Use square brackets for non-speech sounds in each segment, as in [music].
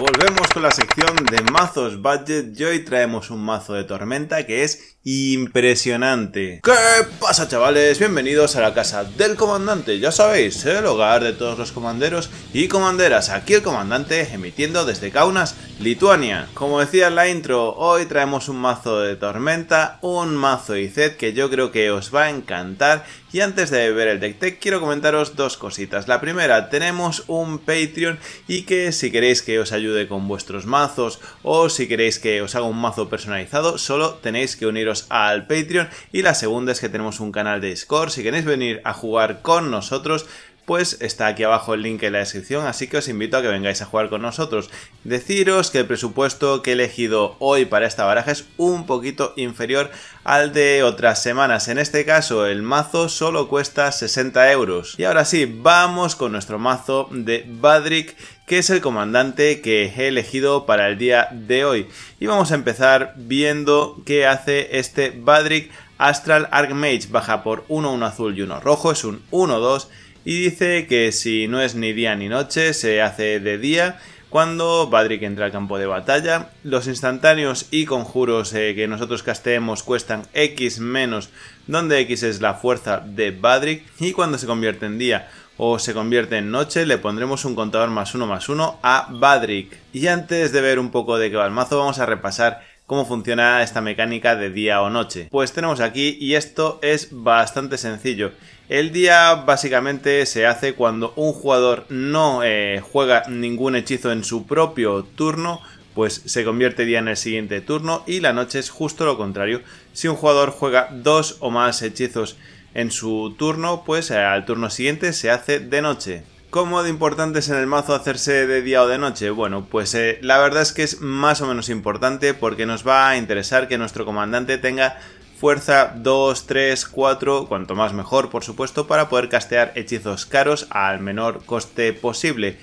Volvemos con la sección de mazos budget y hoy traemos un mazo de tormenta que es impresionante. ¿Qué pasa chavales? Bienvenidos a la casa del comandante, ya sabéis, el hogar de todos los comanderos y comanderas. Aquí el comandante emitiendo desde Kaunas, Lituania. Como decía en la intro, hoy traemos un mazo de tormenta, un mazo y zed que yo creo que os va a encantar. Y antes de ver el deck tech quiero comentaros dos cositas. La primera, tenemos un Patreon y que si queréis que os ayude con vuestros mazos o si queréis que os haga un mazo personalizado, solo tenéis que unir al Patreon. Y la segunda es que tenemos un canal de Discord. Si queréis venir a jugar con nosotros, pues está aquí abajo el link en la descripción, así que os invito a que vengáis a jugar con nosotros. Deciros que el presupuesto que he elegido hoy para esta baraja es un poquito inferior al de otras semanas. En este caso, el mazo solo cuesta 60 euros. Y ahora sí, vamos con nuestro mazo de Badrick, que es el comandante que he elegido para el día de hoy. Y vamos a empezar viendo qué hace este Badrick Astral Archmage. Baja por 1, 1 azul y 1 rojo, es un 1-2 y dice que si no es ni día ni noche, se hace de día. Cuando Badrick entra al campo de batalla, los instantáneos y conjuros eh, que nosotros casteemos cuestan X menos, donde X es la fuerza de Badrick, y cuando se convierte en día o se convierte en noche, le pondremos un contador más uno más uno a Badrick. Y antes de ver un poco de qué va el mazo, vamos a repasar cómo funciona esta mecánica de día o noche. Pues tenemos aquí, y esto es bastante sencillo. El día básicamente se hace cuando un jugador no eh, juega ningún hechizo en su propio turno, pues se convierte día en el siguiente turno y la noche es justo lo contrario. Si un jugador juega dos o más hechizos en su turno, pues eh, al turno siguiente se hace de noche. ¿Cómo de importante es en el mazo hacerse de día o de noche? Bueno, pues eh, la verdad es que es más o menos importante porque nos va a interesar que nuestro comandante tenga fuerza 2, 3, 4, cuanto más mejor por supuesto, para poder castear hechizos caros al menor coste posible.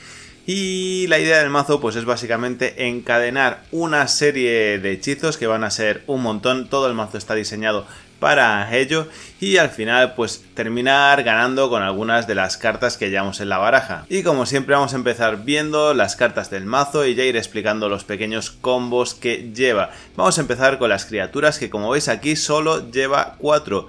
Y la idea del mazo pues es básicamente encadenar una serie de hechizos que van a ser un montón, todo el mazo está diseñado para ello y al final pues terminar ganando con algunas de las cartas que llevamos en la baraja. Y como siempre vamos a empezar viendo las cartas del mazo y ya ir explicando los pequeños combos que lleva. Vamos a empezar con las criaturas que como veis aquí solo lleva 4.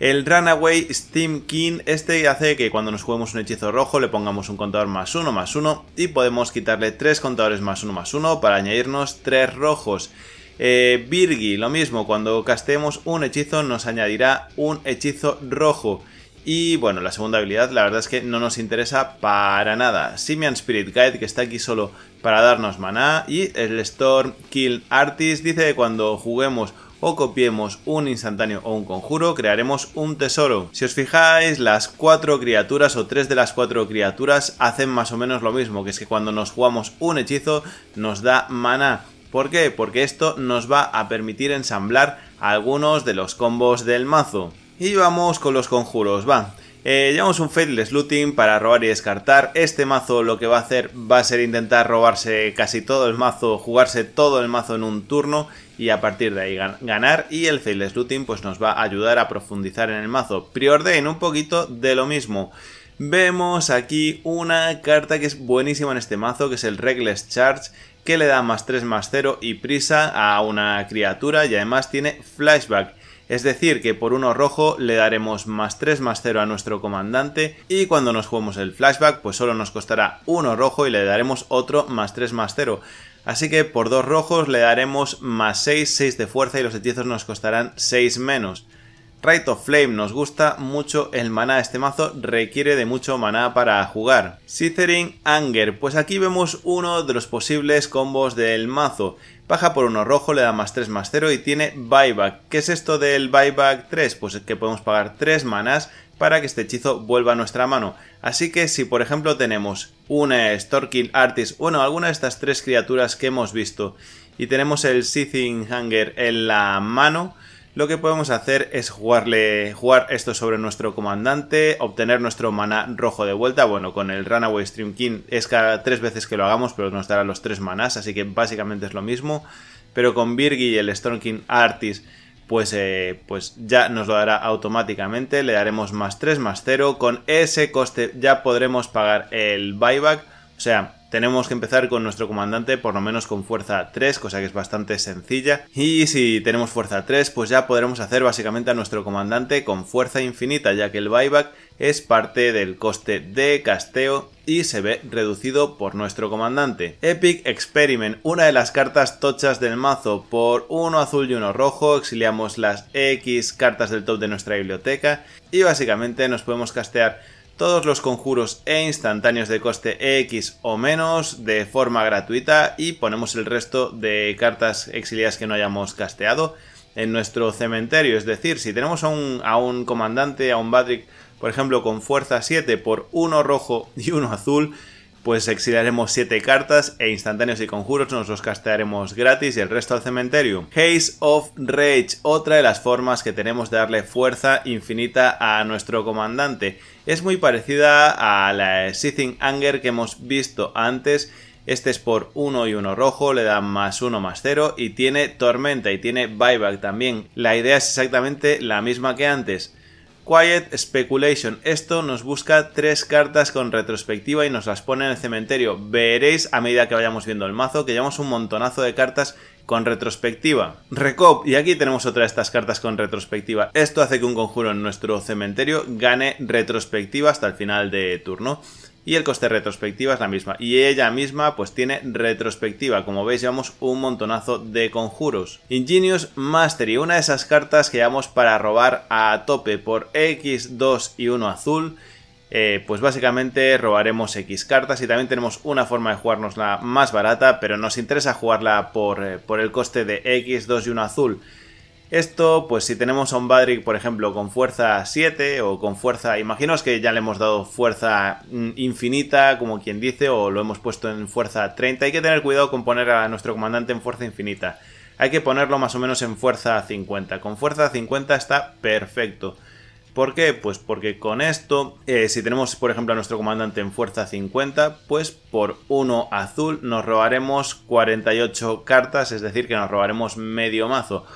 El Runaway Steam King, este hace que cuando nos juguemos un hechizo rojo le pongamos un contador más uno más uno y podemos quitarle tres contadores más uno más uno para añadirnos tres rojos. Eh, Virgi, lo mismo, cuando castemos un hechizo nos añadirá un hechizo rojo. Y bueno, la segunda habilidad la verdad es que no nos interesa para nada. Simian Spirit Guide, que está aquí solo para darnos maná. Y el Storm Kill Artist dice que cuando juguemos o copiemos un instantáneo o un conjuro, crearemos un tesoro. Si os fijáis, las cuatro criaturas o tres de las cuatro criaturas hacen más o menos lo mismo, que es que cuando nos jugamos un hechizo nos da maná. ¿Por qué? Porque esto nos va a permitir ensamblar algunos de los combos del mazo. Y vamos con los conjuros, va. Eh, llevamos un Faithless Looting para robar y descartar. Este mazo lo que va a hacer va a ser intentar robarse casi todo el mazo, jugarse todo el mazo en un turno y a partir de ahí ganar. Y el Faithless Looting pues, nos va a ayudar a profundizar en el mazo. en un poquito de lo mismo. Vemos aquí una carta que es buenísima en este mazo, que es el Regless Charge, que le da más 3 más 0 y prisa a una criatura y además tiene flashback. Es decir, que por uno rojo le daremos más 3 más 0 a nuestro comandante y cuando nos juguemos el flashback pues solo nos costará uno rojo y le daremos otro más 3 más 0. Así que por dos rojos le daremos más 6, 6 de fuerza y los hechizos nos costarán 6 menos. Right of Flame nos gusta mucho el maná, este mazo requiere de mucho maná para jugar. Sithering Anger, pues aquí vemos uno de los posibles combos del mazo. Baja por uno rojo, le da más 3 más 0 y tiene buyback. ¿Qué es esto del buyback 3? Pues es que podemos pagar 3 manas para que este hechizo vuelva a nuestra mano. Así que si por ejemplo tenemos una eh, Storkill Artist, bueno, alguna de estas tres criaturas que hemos visto y tenemos el Sithing Anger en la mano lo que podemos hacer es jugarle, jugar esto sobre nuestro comandante, obtener nuestro maná rojo de vuelta. Bueno, con el Runaway Stream King es cada tres veces que lo hagamos, pero nos dará los tres manás, así que básicamente es lo mismo. Pero con Virgi y el Storm King Artis, pues, eh, pues ya nos lo dará automáticamente. Le daremos más 3, más 0. Con ese coste ya podremos pagar el buyback. O sea, tenemos que empezar con nuestro comandante por lo menos con fuerza 3, cosa que es bastante sencilla. Y si tenemos fuerza 3, pues ya podremos hacer básicamente a nuestro comandante con fuerza infinita, ya que el buyback es parte del coste de casteo y se ve reducido por nuestro comandante. Epic Experiment, una de las cartas tochas del mazo, por uno azul y uno rojo, exiliamos las X cartas del top de nuestra biblioteca y básicamente nos podemos castear todos los conjuros e instantáneos de coste X o menos de forma gratuita y ponemos el resto de cartas exiliadas que no hayamos casteado en nuestro cementerio. Es decir, si tenemos a un, comandante, a un Badrick, por ejemplo, con fuerza 7 por 1 rojo y 1 azul, pues exiliaremos 7 cartas e instantáneos y conjuros nos los castearemos gratis y el resto al cementerio. Haze of Rage, otra de las formas que tenemos de darle fuerza infinita a nuestro comandante. Es muy parecida a la Seething Anger que hemos visto antes. Este es por 1 y 1 rojo, le da más 1 más 0 y tiene tormenta y tiene buyback también. La idea es exactamente la misma que antes Quiet Speculation. Esto nos busca tres cartas con retrospectiva y nos las pone en el cementerio. Veréis a medida que vayamos viendo el mazo que llevamos un montonazo de cartas con retrospectiva. Recop, y aquí tenemos otra de estas cartas con retrospectiva. Esto hace que un conjuro en nuestro cementerio gane retrospectiva hasta el final de turno y el coste retrospectiva es la misma. Y ella misma pues tiene retrospectiva, como veis llevamos un montonazo de conjuros. Ingenious Mastery, una de esas cartas que llevamos para robar a tope por X, 2 y 1 azul. Eh, pues básicamente robaremos X cartas y también tenemos una forma de la más barata, pero nos interesa jugarla por, eh, por el coste de X, 2 y 1 azul. Esto, pues si tenemos a un Badrick, por ejemplo, con fuerza 7 o con fuerza, imaginaos que ya le hemos dado fuerza mm, infinita, como quien dice, o lo hemos puesto en fuerza 30, hay que tener cuidado con poner a nuestro comandante en fuerza infinita. Hay que ponerlo más o menos en fuerza 50. Con fuerza 50 está perfecto. ¿Por qué? Pues porque con esto, eh, si tenemos por ejemplo a nuestro comandante en fuerza 50, pues por 1 azul nos robaremos 48 cartas, es decir que nos robaremos medio mazo.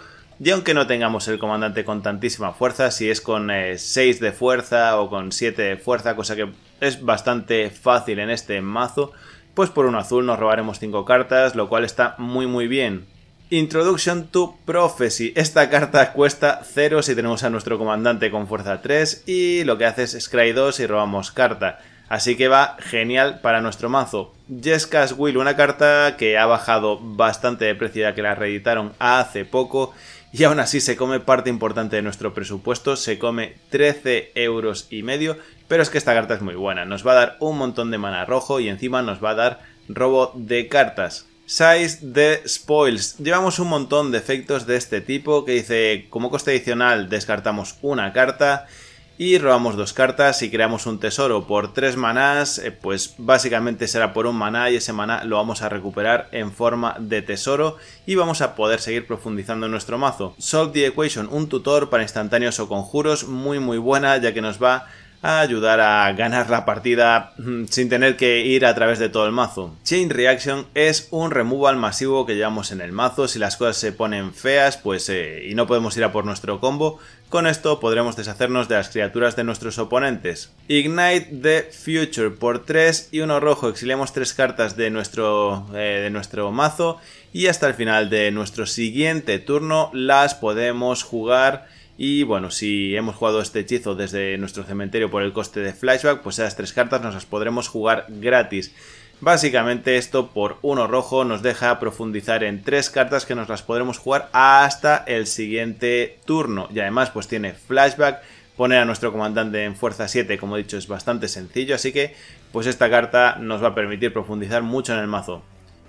Y aunque no tengamos el comandante con tantísima fuerza, si es con 6 eh, de fuerza o con 7 de fuerza, cosa que es bastante fácil en este mazo, pues por un azul nos robaremos 5 cartas, lo cual está muy muy bien. Introduction to Prophecy. Esta carta cuesta 0 si tenemos a nuestro comandante con fuerza 3 y lo que hace es Scry 2 y robamos carta. Así que va genial para nuestro mazo. Jeskas Will, una carta que ha bajado bastante de precio ya que la reeditaron hace poco [laughs] y aún así se come parte importante de nuestro presupuesto, se come 13 euros y medio, pero es que esta carta es muy buena, nos va a dar un montón de mana rojo y encima nos va a dar robo de cartas. Size de Spoils. Llevamos un montón de efectos de este tipo que dice como coste adicional descartamos una carta y robamos dos cartas y creamos un tesoro por tres manás, eh, pues básicamente será por un maná y ese maná lo vamos a recuperar en forma de tesoro y vamos a poder seguir profundizando en nuestro mazo. Solve the Equation, un tutor para instantáneos o conjuros muy muy buena ya que nos va a ayudar a ganar la partida mm, sin tener que ir a través de todo el mazo. Chain Reaction es un removal masivo que llevamos en el mazo, si las cosas se ponen feas pues eh, y no podemos ir a por nuestro combo, con esto podremos deshacernos de las criaturas de nuestros oponentes. Ignite the Future por 3 y 1 rojo, exiliamos 3 cartas de nuestro, eh, de nuestro mazo y hasta el final de nuestro siguiente turno las podemos jugar y bueno, si hemos jugado este hechizo desde nuestro cementerio por el coste de flashback, pues esas tres cartas nos las podremos jugar gratis. Básicamente esto por uno rojo nos deja profundizar en tres cartas que nos las podremos jugar hasta el siguiente turno. Y además pues tiene flashback, poner a nuestro comandante en fuerza 7, como he dicho, es bastante sencillo, así que pues esta carta nos va a permitir profundizar mucho en el mazo.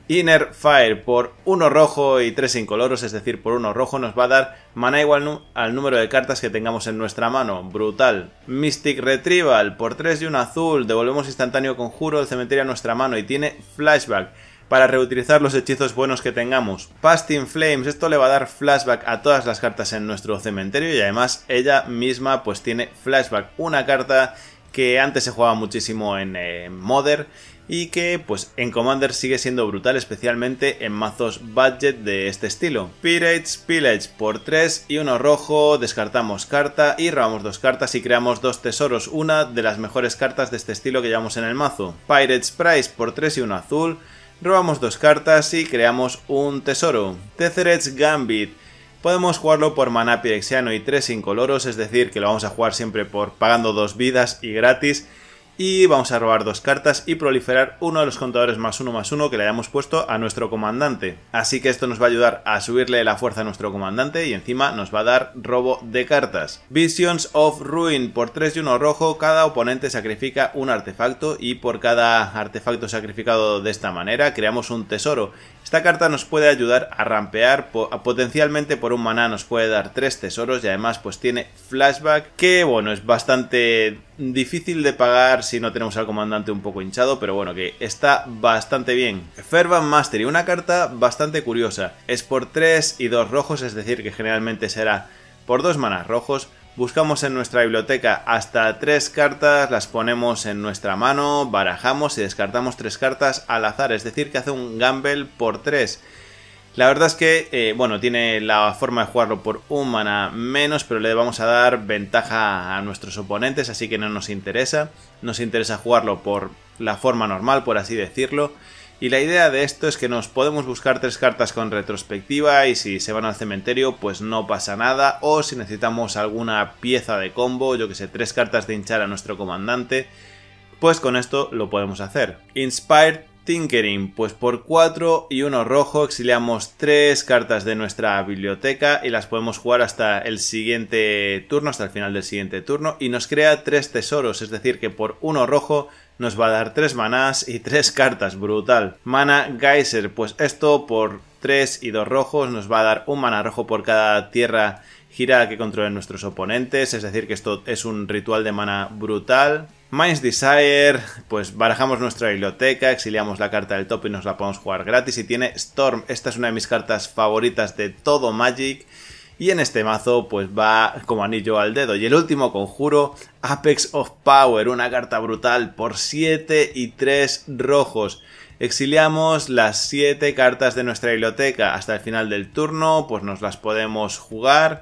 Inner Fire por uno rojo y tres incoloros, es decir, por uno rojo nos va a dar mana igual al número de cartas que tengamos en nuestra mano. Brutal. Mystic Retrieval por 3 y un azul, devolvemos instantáneo conjuro del cementerio a nuestra mano y tiene flashback para reutilizar los hechizos buenos que tengamos. Pasting Flames, esto le va a dar flashback a todas las cartas en nuestro cementerio y además ella misma pues tiene flashback, una carta que antes se jugaba muchísimo en eh, Modern y que pues en Commander sigue siendo brutal especialmente en mazos budget de este estilo. Pirates, Pillage por 3 y uno rojo, descartamos carta y robamos dos cartas y creamos dos tesoros, una de las mejores cartas de este estilo que llevamos en el mazo. Pirates Price por 3 y uno azul, robamos dos cartas y creamos un tesoro. Tetherets Gambit Podemos jugarlo por maná pirexiano y 3 incoloros, es decir, que lo vamos a jugar siempre por pagando dos vidas y gratis. Y vamos a robar dos cartas y proliferar uno de los contadores más uno más uno que le hayamos puesto a nuestro comandante. Así que esto nos va a ayudar a subirle la fuerza a nuestro comandante y encima nos va a dar robo de cartas. Visions of Ruin. Por 3 y 1 rojo, cada oponente sacrifica un artefacto y por cada artefacto sacrificado de esta manera creamos un tesoro. Esta carta nos puede ayudar a rampear, potencialmente por un maná nos puede dar 3 tesoros y además pues tiene flashback que bueno es bastante difícil de pagar si no tenemos al comandante un poco hinchado, pero bueno, que está bastante bien. Fervan Mastery, una carta bastante curiosa. Es por 3 y 2 rojos, es decir, que generalmente será por 2 manas rojos. Buscamos en nuestra biblioteca hasta 3 cartas, las ponemos en nuestra mano, barajamos y descartamos 3 cartas al azar, es decir, que hace un gamble por 3 la verdad es que, eh, bueno, tiene la forma de jugarlo por un mana menos, pero le vamos a dar ventaja a nuestros oponentes, así que no nos interesa. Nos interesa jugarlo por la forma normal, por así decirlo. Y la idea de esto es que nos podemos buscar tres cartas con retrospectiva y si se van al cementerio pues no pasa nada. O si necesitamos alguna pieza de combo, yo que sé, tres cartas de hinchar a nuestro comandante, pues con esto lo podemos hacer. Inspired Tinkering, pues por 4 y 1 rojo exiliamos 3 cartas de nuestra biblioteca y las podemos jugar hasta el siguiente turno, hasta el final del siguiente turno y nos crea 3 tesoros, es decir que por 1 rojo nos va a dar 3 manas y 3 [laughs] cartas, brutal. Mana Geyser, pues esto por 3 y 2 rojos nos va a dar un mana rojo por cada tierra gira que controlen nuestros oponentes, es decir que esto es un ritual de mana brutal. Mind's Desire, pues barajamos nuestra biblioteca, exiliamos la carta del top y nos la podemos jugar gratis. Y tiene Storm, esta es una de mis cartas favoritas de todo Magic. Y en este mazo pues va como anillo al dedo. Y el último conjuro, Apex of Power, una carta brutal por 7 y 3 rojos. Exiliamos las 7 cartas de nuestra biblioteca hasta el final del turno, pues nos las podemos jugar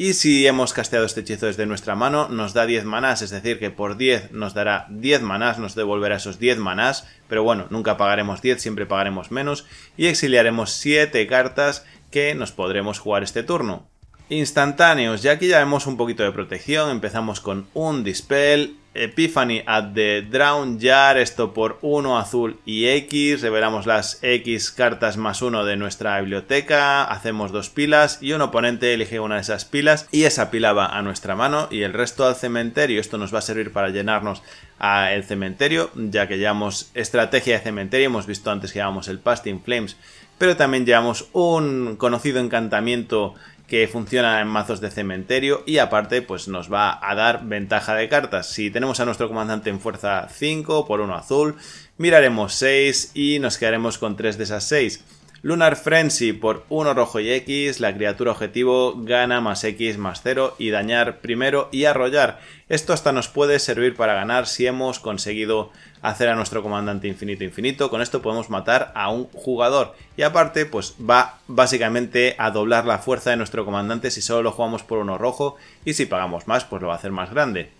y si hemos casteado este hechizo desde nuestra mano, nos da 10 manás, es decir, que por 10 nos dará 10 manás, nos devolverá esos 10 manás, pero bueno, nunca pagaremos 10, siempre pagaremos menos, y exiliaremos 7 cartas que nos podremos jugar este turno. Instantáneos, ya que ya vemos un poquito de protección, empezamos con un Dispel, Epiphany at the Drown Jar, esto por 1 azul y X, revelamos las X cartas más 1 de nuestra biblioteca, hacemos dos pilas y un oponente elige una de esas pilas y esa pila va a nuestra mano y el resto al cementerio, esto nos va a servir para llenarnos a el cementerio, ya que llevamos estrategia de cementerio, hemos visto antes que llevamos el Pasting Flames pero también llevamos un conocido encantamiento que funciona en mazos de cementerio y aparte pues nos va a dar ventaja de cartas. Si tenemos a nuestro comandante en fuerza 5 por 1 azul, miraremos 6 y nos quedaremos con 3 de esas 6. Lunar Frenzy por 1 rojo y X, la criatura objetivo gana más X más 0 y dañar primero y arrollar. Esto hasta nos puede servir para ganar si hemos conseguido hacer a nuestro comandante infinito infinito. Con esto podemos matar a un jugador. Y aparte, pues va básicamente a doblar la fuerza de nuestro comandante si solo lo jugamos por uno rojo y si pagamos más, pues lo va a hacer más grande.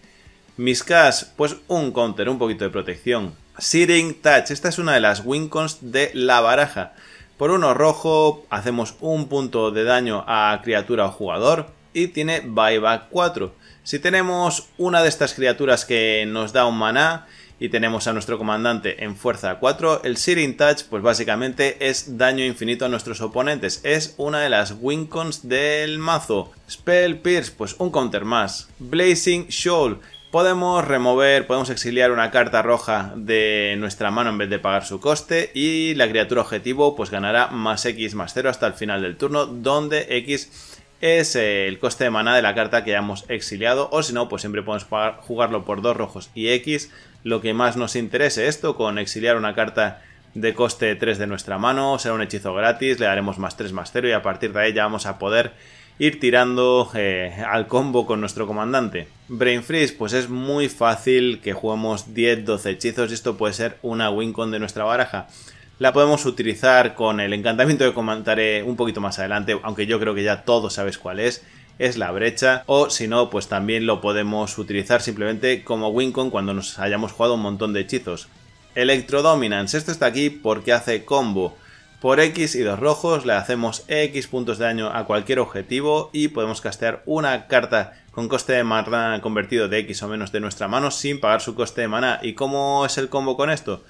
Miscas, pues un counter, un poquito de protección. Searing Touch, esta es una de las wincons de la baraja. Por uno rojo hacemos un punto de daño a criatura o jugador y tiene buyback 4. Si tenemos una de estas criaturas que nos da un maná y tenemos a nuestro comandante en fuerza 4, el Searing Touch pues básicamente es daño infinito a nuestros oponentes, es una de las wincons del mazo. Spell Pierce pues un counter más. Blazing Shoal Podemos remover, podemos exiliar una carta roja de nuestra mano en vez de pagar su coste y la criatura objetivo pues ganará más X más 0 hasta el final del turno donde X es el coste de maná de la carta que hayamos exiliado o si no pues siempre podemos jugarlo por dos rojos y X lo que más nos interese esto con exiliar una carta de coste 3 de nuestra mano será un hechizo gratis le daremos más 3 más 0 y a partir de ahí ya vamos a poder ir tirando eh, al combo con nuestro comandante. Brain Freeze, pues es muy fácil que juguemos 10-12 hechizos y esto puede ser una wincon de nuestra baraja. La podemos utilizar con el encantamiento que comentaré un poquito más adelante, aunque yo creo que ya todos sabes cuál es es la brecha o si no pues también lo podemos utilizar simplemente como wincon cuando nos hayamos jugado un montón de hechizos. Electrodominance, esto está aquí porque hace combo. Por X y dos rojos le hacemos X puntos de daño a cualquier objetivo y podemos castear una carta con coste de mana convertido de X o menos de nuestra mano sin pagar su coste de mana. ¿Y cómo es el combo con esto?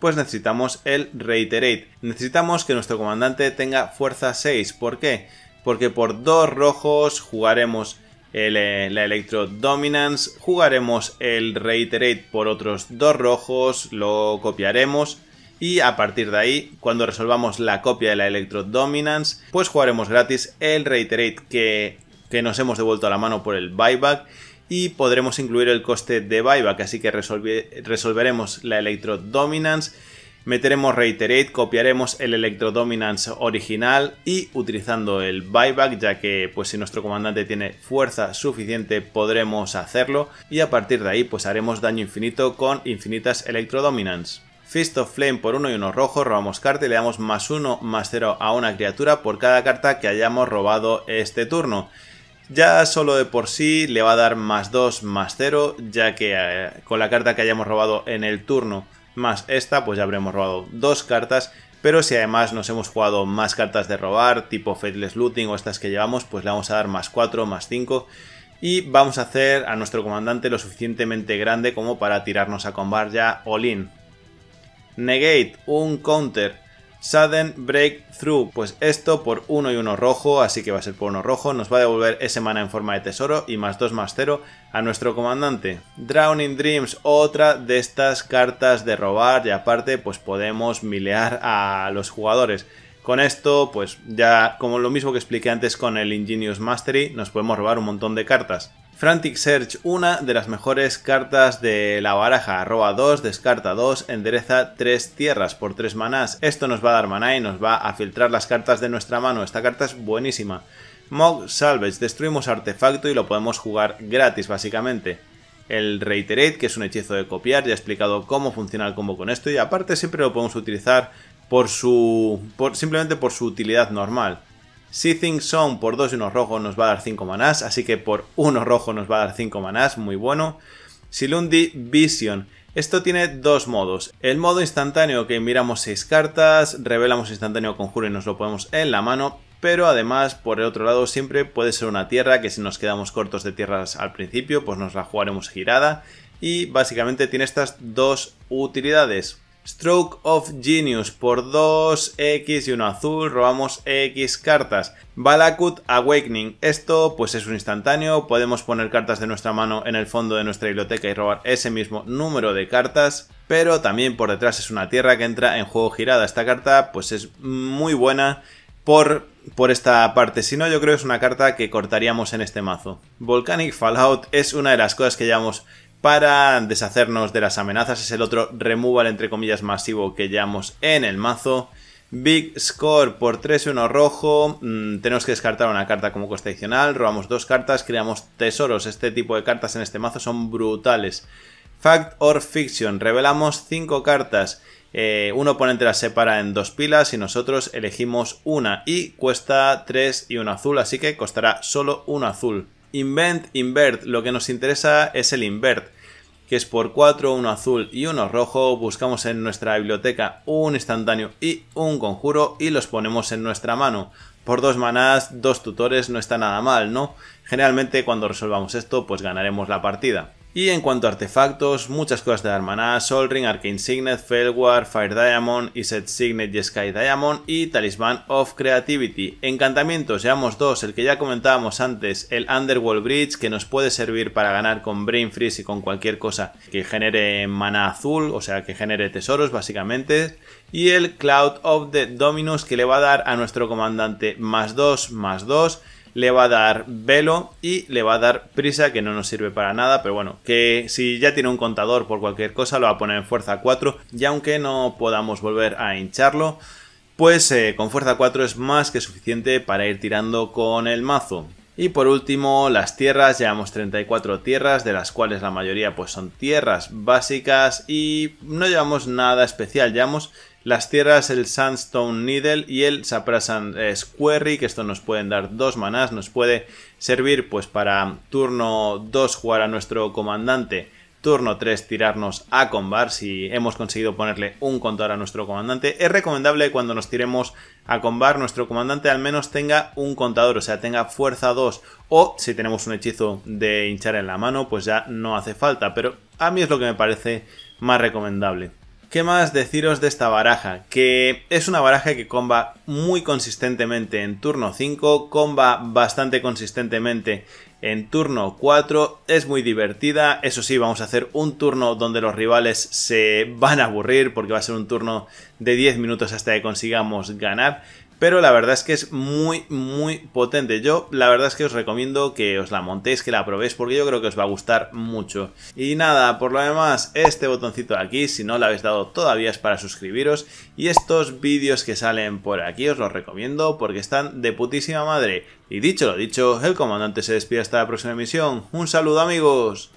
Pues necesitamos el Reiterate. Necesitamos que nuestro comandante tenga fuerza 6. ¿Por qué? Porque por dos rojos jugaremos eh, la Electro Dominance, jugaremos el Reiterate por otros dos rojos, lo copiaremos y a partir de ahí, cuando resolvamos la copia de la Electro Dominance, pues jugaremos gratis el Reiterate que, que nos hemos devuelto a la mano por el buyback y podremos incluir el coste de buyback, así que resolveremos la Electro Dominance meteremos reiterate, copiaremos el Dominance original y utilizando el buyback, ya que pues si nuestro comandante tiene fuerza suficiente podremos hacerlo y a partir de ahí pues haremos daño infinito con infinitas Dominance. Fist of Flame por 1 y 1 rojo, robamos carta y le damos más 1, más 0 a una criatura por cada carta que hayamos robado este turno. Ya solo de por sí le va a dar más 2, más 0, ya que eh, con la carta que hayamos robado en el turno más esta, pues ya habremos robado dos cartas. Pero si además nos hemos jugado más cartas de robar, tipo Faithless Looting o estas que llevamos, pues le vamos a dar más 4, más 5. Y vamos a hacer a nuestro comandante lo suficientemente grande como para tirarnos a combar ya all in. Negate, un counter. Sudden Breakthrough, pues esto por 1 y 1 rojo, así que va a ser por 1 rojo, nos va a devolver ese mana en forma de tesoro y más 2 más 0 a nuestro comandante. Drowning Dreams, otra de estas cartas de robar y aparte pues podemos milear a los jugadores. Con esto, pues ya como lo mismo que expliqué antes con el Ingenious Mastery, nos podemos robar un montón de cartas. Frantic Search, una de las mejores cartas de la baraja. Arroba 2, descarta 2, endereza 3 tierras por 3 manás. Esto nos va a dar maná y nos va a filtrar las cartas de nuestra mano. Esta carta es buenísima. Mog Salvage, destruimos artefacto y lo podemos jugar gratis básicamente. El Reiterate, que es un hechizo de copiar, ya he explicado cómo funciona el combo con esto y aparte siempre lo podemos utilizar por su, simplemente por su utilidad normal. Seething Song por 2 y unos rojos nos va a dar 5 manás, así que por 1 rojo nos va a dar 5 manás, muy bueno. Silundi Vision. Esto tiene dos modos. El modo instantáneo que miramos 6 cartas, revelamos instantáneo conjuro y nos lo ponemos en la mano, pero además por el otro lado siempre puede ser una tierra que si nos quedamos cortos de tierras al principio pues nos la jugaremos girada y básicamente tiene estas dos utilidades. Stroke of Genius por 2 X y 1 azul, robamos X cartas. Balakut Awakening, esto pues es un instantáneo, podemos poner cartas de nuestra mano en el fondo de nuestra biblioteca y robar ese mismo número de cartas, pero también por detrás es una tierra que entra en juego girada. Esta carta pues es muy buena por, por, esta parte. Si no, yo creo que es una carta que cortaríamos en este mazo. Volcanic Fallout es una de las cosas que llevamos para deshacernos de las amenazas. Es el otro removal, entre comillas, masivo que llevamos en el mazo. Big Score por 3-1 rojo. Mm, tenemos que descartar una carta como coste adicional. Robamos dos cartas, creamos tesoros. Este tipo de cartas en este mazo son brutales. Fact or Fiction. Revelamos 5 cartas. Eh, un oponente las separa en dos pilas y nosotros elegimos una. Y cuesta 3 y 1 azul, así que costará solo 1 azul. Invent, invert. Lo que nos interesa es el invert, que es por 4, uno azul y uno rojo. Buscamos en nuestra biblioteca un instantáneo y un conjuro y los ponemos en nuestra mano. Por dos manás, dos tutores no está nada mal, ¿no? Generalmente cuando resolvamos esto, pues ganaremos la partida. Y en cuanto a artefactos, muchas cosas de Darmaná, Sol Ring, Arcane Signet, Felwar, Fire Diamond, Iset Signet y Sky Diamond y Talisman of Creativity. Encantamientos, llevamos dos, el que ya comentábamos antes, el Underworld Bridge, que nos puede servir para ganar con Brain Freeze y con cualquier cosa que genere mana azul, o sea, que genere tesoros básicamente. Y el Cloud of the Dominus, que le va a dar a nuestro comandante más 2, más 2 le va a dar velo y le va a dar prisa, que no nos sirve para nada, pero bueno, que si ya tiene un contador por cualquier cosa, lo va a poner en fuerza 4, y aunque no podamos volver a hincharlo, pues eh, con fuerza 4 es más que suficiente para ir tirando con el mazo. Y por último, las tierras, llevamos 34 tierras, de las cuales la mayoría pues son tierras básicas y no llevamos nada especial, llevamos las tierras, el Sandstone Needle y el Saprasan Squerry, que esto nos pueden dar dos manás, nos puede servir pues para turno 2 jugar a nuestro comandante, turno 3 tirarnos a combar si hemos conseguido ponerle un contador a nuestro comandante. Es recomendable cuando nos tiremos a combar nuestro comandante al menos tenga un contador, o sea, tenga fuerza 2 o si tenemos un hechizo de hinchar en la mano, pues ya no hace falta, pero a mí es lo que me parece más recomendable. ¿Qué más deciros de esta baraja? Que es una baraja que comba muy consistentemente en turno 5, comba bastante consistentemente en turno 4, es muy divertida, eso sí, vamos a hacer un turno donde los rivales se van a aburrir porque va a ser un turno de 10 minutos hasta que consigamos ganar, pero la verdad es que es muy, muy potente. Yo la verdad es que os recomiendo que os la montéis, que la probéis, porque yo creo que os va a gustar mucho. Y nada, por lo demás, este botoncito de aquí, si no lo habéis dado todavía es para suscribiros, y estos vídeos que salen por aquí os los recomiendo porque están de putísima madre. Y dicho lo dicho, el comandante se despide hasta la próxima emisión. Un saludo amigos.